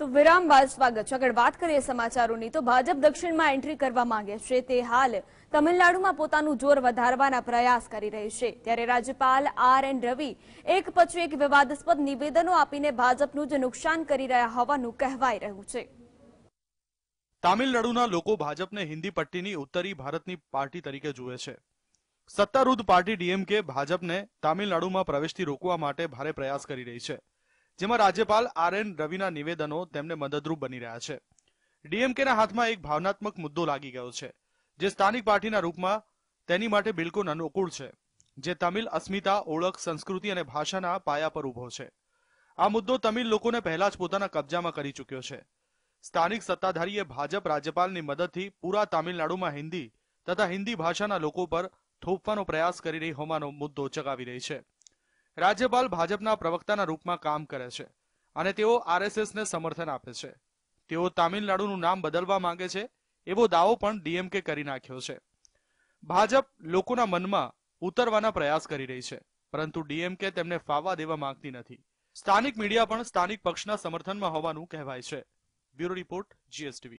તો વિરામ બાદ સ્વાગત છે આગળ વાત કરીએ સમાચારોની તો ભાજપ દક્ષિણમાં એન્ટ્રી કરવા માંગે છે તે હાલ તમિલનાડુમાં પોતાનું જોર વધારવાના પ્રયાસ કરી રહી છે ત્યારે રાજ્યપાલ આર એન રવિ એક પછી એક વિવાદાસ્પદ નિવેદનો આપીને ભાજપનું જે નુકસાન કરી રહ્યા હોવાનું કહેવાઈ રહ્યું છે તામિલનાડુના લોકો ભાજપને હિન્દી પટ્ટીની ઉત્તરી ભારતની પાર્ટી તરીકે જુએ છે સત્તારૂઢ પાર્ટી ડીએમકે ભાજપને તામિલનાડુમાં પ્રવેશથી રોકવા માટે ભારે પ્રયાસ કરી રહી છે જેમાં રાજ્યપાલ આર એન રવિના નિવેદનો તેમને મદદરૂપ બની રહ્યા છે ડીએમકેના હાથમાં એક ભાવનાત્મક મુદ્દો લાગી ગયો છે જે સ્થાનિક પાર્ટીના રૂપમાં તેની માટે બિલકુલ અનુકૂળ છે જે તમિલ અસ્મિતા ઓળખ સંસ્કૃતિ અને ભાષાના પાયા પર ઉભો છે આ મુદ્દો તમિલ લોકોને પહેલા જ પોતાના કબજામાં કરી ચૂક્યો છે સ્થાનિક સત્તાધારીએ ભાજપ રાજ્યપાલની મદદથી પૂરા તામિલનાડુમાં હિન્દી તથા હિન્દી ભાષાના લોકો પર થોપવાનો પ્રયાસ કરી રહી હોવાનો મુદ્દો ચગાવી રહી છે રાજ્યપાલ ભાજપના પ્રવક્તાના રૂપમાં કામ કરે છે અને તેઓ આરએસએસને સમર્થન આપે છે તેઓ તામિલનાડુનું નામ બદલવા માંગે છે એવો દાવો પણ ડીએમકે કરી નાખ્યો છે ભાજપ લોકોના મનમાં ઉતરવાના પ્રયાસ કરી રહી છે પરંતુ ડીએમકે તેમને ફાવવા દેવા માંગતી નથી સ્થાનિક મીડિયા પણ સ્થાનિક પક્ષના સમર્થનમાં હોવાનું કહેવાય છે બ્યુરો રિપોર્ટ જીએસટીવી